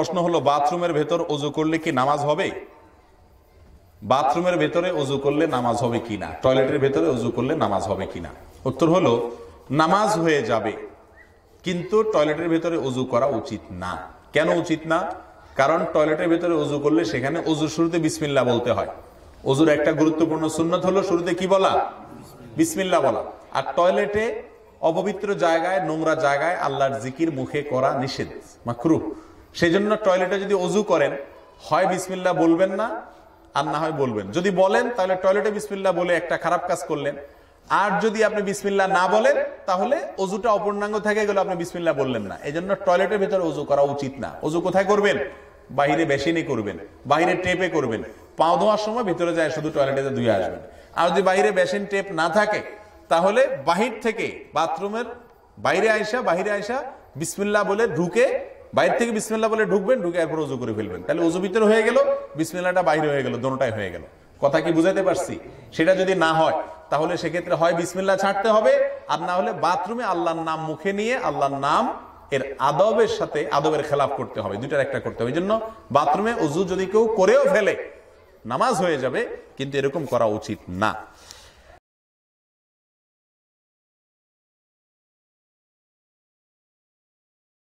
প্রশ্ন হলো বাথরুমের ভেতর অজু করলে কি নামাজ হবে বাথরুমের ভেতরে অজু করলে নামাজ হবে কিনা টয়লেটের ভেতরে অজু করলে নামাজ হবে কিনা উত্তর হলো নামাজ হয়ে যাবে কিন্তু টয়লেটের ভেতরে অজু করা উচিত না কেন উচিত না কারণ টয়লেটের ভেতরে অজু করলে সেখানে অজুর শুরুতে বিসমিল্লা বলতে হয় অজুর একটা গুরুত্বপূর্ণ সুন্নত হলো শুরুতে কি বলা বিসমিল্লা বলা আর টয়লেটে অপবিত্র জায়গায় নোংরা জায়গায় আল্লাহর জিকির মুখে করা নিষেধ মাকরু সেই জন্য টয়লেটে যদি অজু করেন হয় বিসমিল্লা বলবেন না আর না হয় বলবেন যদি বলেন তাহলে টয়লেটে বিসমিল্লা বলে একটা খারাপ কাজ করলেন আর যদি আপনি বিসমিল্লা না বলেন তাহলে অজুটা অপূর্ণাঙ্গ থেকে গেলে আপনি বিসমিল্লা বললেন না এই জন্য টয়লেটের ভেতরে অজু করা উচিত না অজু কোথায় করবেন বাহিরে বেসিনে করবেন বাহিরে টেপে করবেন পা ধোয়ার সময় ভিতরে যায় শুধু টয়লেটে ধুয়ে আসবেন আর যদি বাইরে বেসিন টেপ না থাকে তাহলে বাহির থেকে বাথরুমের বাইরে আইসা বাহিরে আইসা বিসমিল্লা বলে ঢুকে বাইরে থেকে বিসমিল্লা বলে ঢুকবেন ঢুকে এরপর উজু করে ফেলবেন তাহলে উজু ভিতরে হয়ে গেল বিসমিল্লাটা বাইরে হয়ে গেল দোনোটাই হয়ে গেল কথা কি বুঝাতে পারছি সেটা যদি না হয় তাহলে সেক্ষেত্রে হয় বিসমিল্লা ছাড়তে হবে আর না হলে বাথরুমে আল্লাহর নাম মুখে নিয়ে আল্লাহর নাম এর আদবের সাথে আদবের খেলাপ করতে হবে দুটার একটা করতে হবে এই জন্য বাথরুমে উজু যদি কেউ করেও ফেলে নামাজ হয়ে যাবে কিন্তু এরকম করা উচিত না